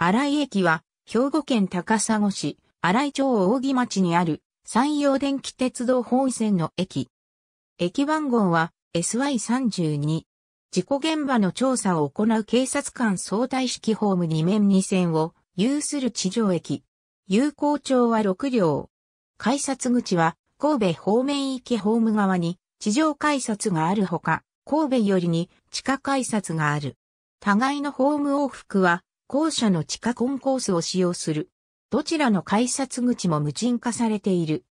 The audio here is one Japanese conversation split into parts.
新井駅は、兵庫県高砂市、新井町扇町にある、山陽電気鉄道本線の駅。駅番号は SY32。事故現場の調査を行う警察官相対式ホーム2面2線を有する地上駅。有効長は6両。改札口は神戸方面行きホーム側に地上改札があるほか、神戸よりに地下改札がある。互いのホーム往復は校舎の地下コンコースを使用する。どちらの改札口も無人化されている。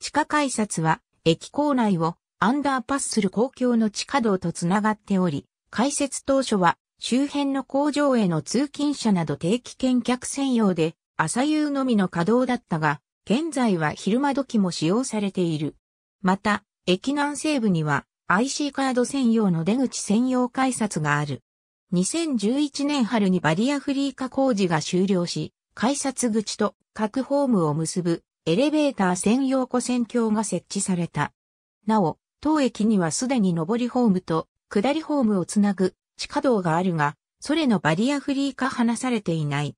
地下改札は、駅構内をアンダーパスする公共の地下道とつながっており、開設当初は周辺の工場への通勤者など定期見客専用で朝夕のみの稼働だったが、現在は昼間時も使用されている。また、駅南西部には IC カード専用の出口専用改札がある。2011年春にバリアフリー化工事が終了し、改札口と各ホームを結ぶエレベーター専用跨線橋が設置された。なお、当駅にはすでに上りホームと下りホームをつなぐ地下道があるが、それのバリアフリー化話されていない。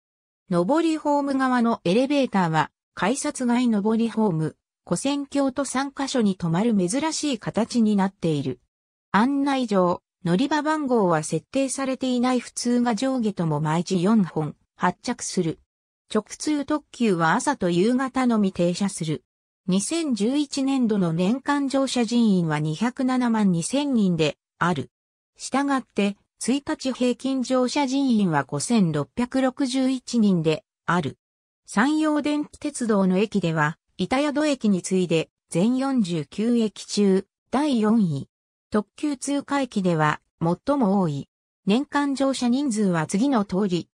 上りホーム側のエレベーターは、改札外上りホーム、古線橋と3カ所に止まる珍しい形になっている。案内状。乗り場番号は設定されていない普通が上下とも毎時4本発着する。直通特急は朝と夕方のみ停車する。2011年度の年間乗車人員は207万2000人である。したがって、1日平均乗車人員は5661人である。山陽電気鉄道の駅では、板宿駅に次いで全49駅中第4位。特急通過駅では最も多い。年間乗車人数は次の通り。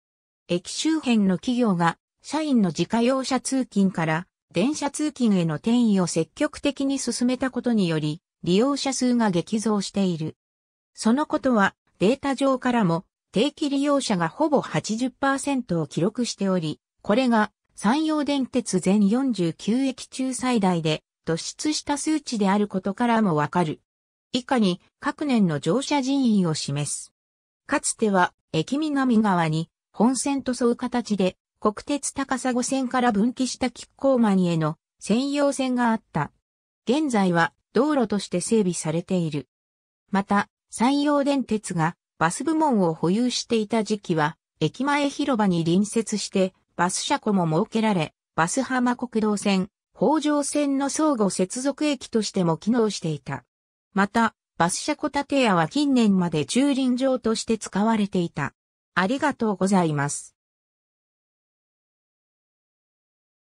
駅周辺の企業が社員の自家用車通勤から電車通勤への転移を積極的に進めたことにより利用者数が激増している。そのことはデータ上からも定期利用者がほぼ80%を記録しており、これが山陽電鉄全49駅中最大で突出した数値であることからもわかる。以下に各年の乗車人員を示す。かつては駅南側に本線と沿う形で国鉄高砂線から分岐したキッコーマニへの専用線があった。現在は道路として整備されている。また、山陽電鉄がバス部門を保有していた時期は、駅前広場に隣接してバス車庫も設けられ、バス浜国道線、北条線の相互接続駅としても機能していた。また、バス車コタテ屋は近年まで駐輪場として使われていた。ありがとうございます。